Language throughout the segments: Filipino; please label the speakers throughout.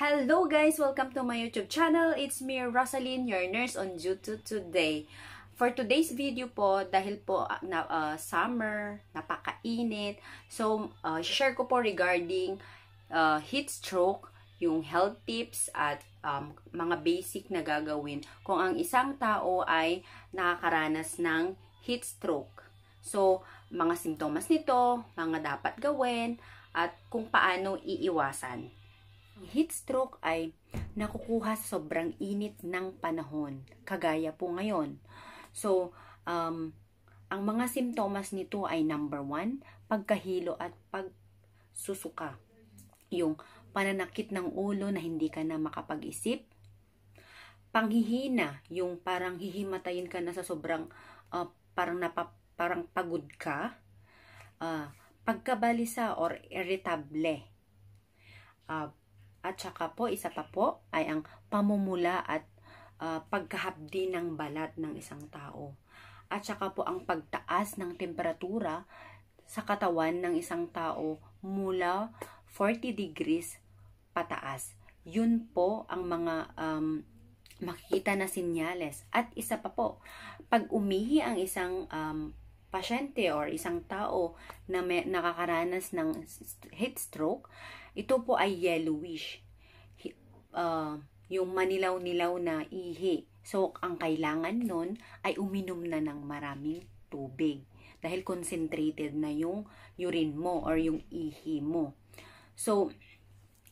Speaker 1: Hello guys! Welcome to my YouTube channel. It's me, Rosaline, your nurse on YouTube today. For today's video po, dahil po uh, na, uh, summer, napakainit, so uh, share ko po regarding uh, heat stroke, yung health tips at um, mga basic na gagawin kung ang isang tao ay nakakaranas ng heat stroke. So, mga simptomas nito, mga dapat gawin, at kung paano iiwasan. Heat stroke ay nakukuha sobrang init ng panahon, kagaya po ngayon. So, um, ang mga simptomas nito ay number one, pagkahilo at pagsusuka. Yung pananakit ng ulo na hindi ka na makapag-isip. Panghihina, yung parang hihimatayin ka na sa sobrang uh, parang napa, parang pagod ka. Uh, pagkabalisa or irritable. Uh, at saka po, isa pa po ay ang pamumula at uh, pagkahabdi ng balat ng isang tao. At saka po ang pagtaas ng temperatura sa katawan ng isang tao mula 40 degrees pataas. Yun po ang mga um, makikita na sinyales. At isa pa po, pag umihi ang isang um, pasyente or isang tao na may, nakakaranas ng heat stroke, ito po ay yellowish. Uh, yung manilaw-nilaw na ihi. So, ang kailangan nun ay uminom na ng maraming tubig. Dahil concentrated na yung urine mo or yung ihi mo. So,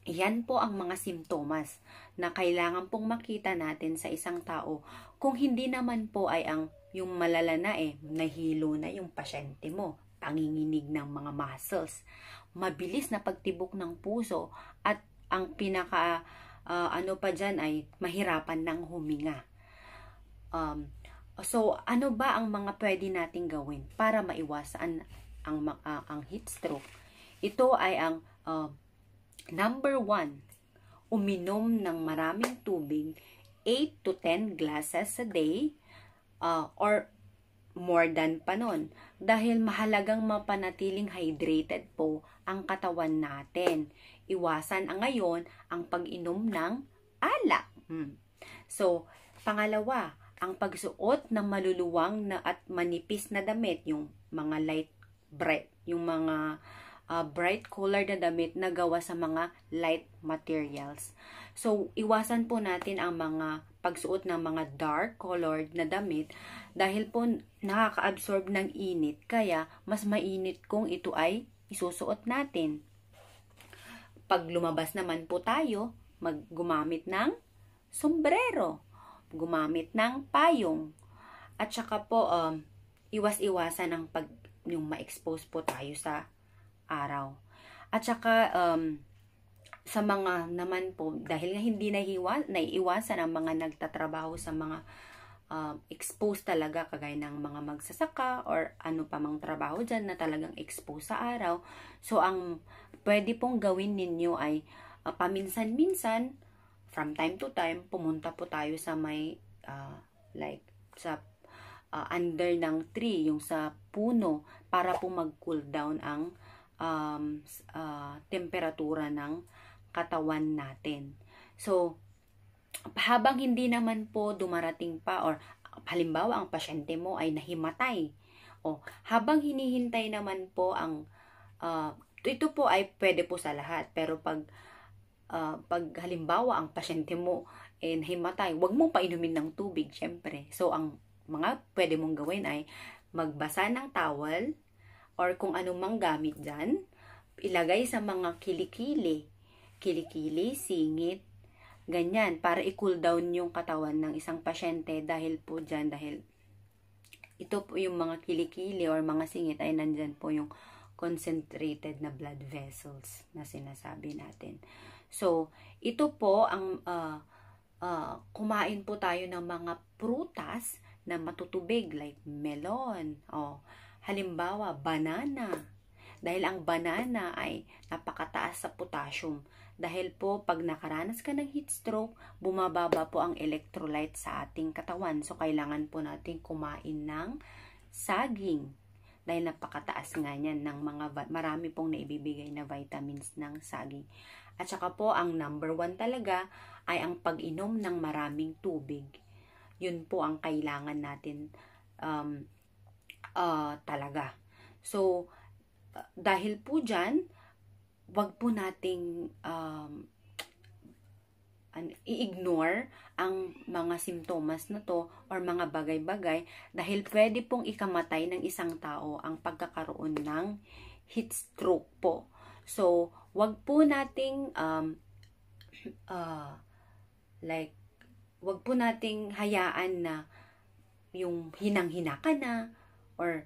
Speaker 1: yan po ang mga simptomas na kailangan pong makita natin sa isang tao kung hindi naman po ay ang yung malala na eh, nahilo na yung pasyente mo, panginginig ng mga muscles, mabilis na pagtibok ng puso at ang pinaka uh, ano pa dyan ay mahirapan ng huminga. Um, so ano ba ang mga pwede nating gawin para maiwasan ang, uh, ang heat stroke? Ito ay ang uh, Number 1, uminom ng maraming tubig, 8 to 10 glasses a day uh, or more than pa nun. Dahil mahalagang mapanatiling hydrated po ang katawan natin. Iwasan ang ngayon ang pag-inom ng alak. Hmm. So, pangalawa, ang pagsuot ng maluluwang na at manipis na damit, yung mga light bright, yung mga uh, bright colored na damit na gawa sa mga light materials. So, iwasan po natin ang mga pagsuot ng mga dark colored na damit dahil po nakaka-absorb ng init kaya mas mainit kung ito ay isusuot natin. Pag lumabas naman po tayo, maggumamit ng sombrero, gumamit ng payong, at saka po um, iwas-iwasan ang pag yung ma-expose po tayo sa araw. At saka, um, sa mga naman po, dahil nga hindi nahiwa, naiiwasan ang mga nagtatrabaho sa mga um, exposed talaga, kagaya ng mga magsasaka or ano pa mang trabaho dyan na talagang exposed sa araw. So, ang pwede pong gawin ninyo ay uh, paminsan-minsan, from time to time, pumunta po tayo sa may, uh, like, sa uh, under ng tree, yung sa puno, para po mag-cool down ang um, uh, temperatura ng katawan natin. So, habang hindi naman po dumarating pa or halimbawa ang pasyente mo ay nahimatay. O, habang hinihintay naman po ang uh, ito po ay pwede po sa lahat pero pag uh, pag halimbawa ang pasyente mo eh, nahimatay, wag mong painumin ng tubig syempre. So ang mga pwede mong gawin ay magbasa ng towel or kung anumang gamit dyan, ilagay sa mga kilikili. Kilikili, singit, ganyan, para i-cool down yung katawan ng isang pasyente dahil po dyan, dahil ito po yung mga kilikili or mga singit ay nandyan po yung concentrated na blood vessels na sinasabi natin. So, ito po ang uh, uh, kumain po tayo ng mga prutas na matutubig like melon, oh, Halimbawa, banana. Dahil ang banana ay napakataas sa potassium. Dahil po, pag nakaranas ka ng heat stroke, bumababa po ang electrolyte sa ating katawan. So, kailangan po natin kumain ng saging. Dahil napakataas nga niyan ng mga, marami pong naibibigay na vitamins ng saging. At saka po, ang number one talaga ay ang pag-inom ng maraming tubig. Yun po ang kailangan natin um, uh, talaga. So, uh, dahil po dyan, wag po nating um, i-ignore ang mga simptomas na to or mga bagay-bagay dahil pwede pong ikamatay ng isang tao ang pagkakaroon ng heat stroke po. So, wag po nating um, uh, like wag po nating hayaan na yung hinang-hina ka na or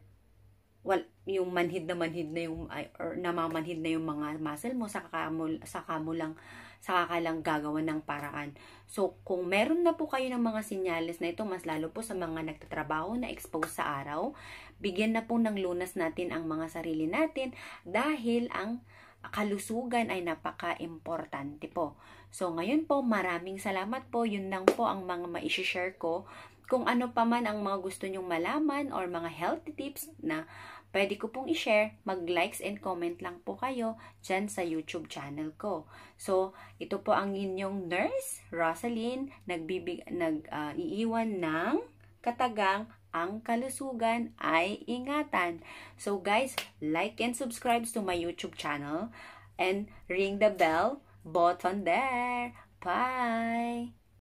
Speaker 1: well, yung manhid na manhid na yung or namamanhid na yung mga muscle mo sa mo saka mo lang saka ka lang gagawa ng paraan. So kung meron na po kayo ng mga senyales na ito mas lalo po sa mga nagtatrabaho na exposed sa araw, bigyan na po ng lunas natin ang mga sarili natin dahil ang kalusugan ay napaka-importante po. So ngayon po maraming salamat po. Yun lang po ang mga ma-share ko kung ano pa man ang mga gusto nyong malaman or mga healthy tips na pwede ko pong i-share, mag-likes and comment lang po kayo dyan sa YouTube channel ko. So, ito po ang inyong nurse, Rosaline, nagbibig, nag-iiwan ng katagang ang kalusugan ay ingatan. So guys, like and subscribe to my YouTube channel and ring the bell button there. Bye!